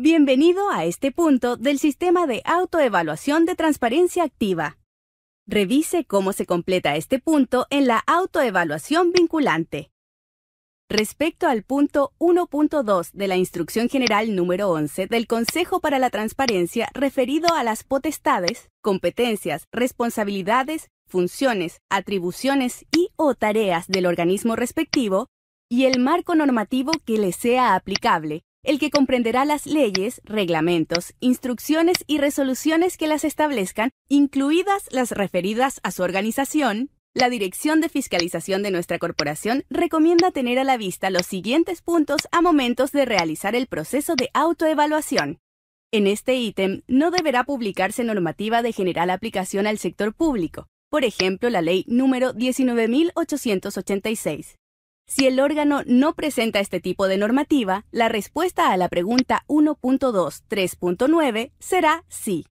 Bienvenido a este punto del sistema de autoevaluación de transparencia activa. Revise cómo se completa este punto en la autoevaluación vinculante. Respecto al punto 1.2 de la Instrucción General número 11 del Consejo para la Transparencia referido a las potestades, competencias, responsabilidades, funciones, atribuciones y o tareas del organismo respectivo y el marco normativo que le sea aplicable, el que comprenderá las leyes, reglamentos, instrucciones y resoluciones que las establezcan, incluidas las referidas a su organización. La Dirección de Fiscalización de nuestra corporación recomienda tener a la vista los siguientes puntos a momentos de realizar el proceso de autoevaluación. En este ítem no deberá publicarse normativa de general aplicación al sector público, por ejemplo la ley número 19.886. Si el órgano no presenta este tipo de normativa, la respuesta a la pregunta 1.2.3.9 será sí.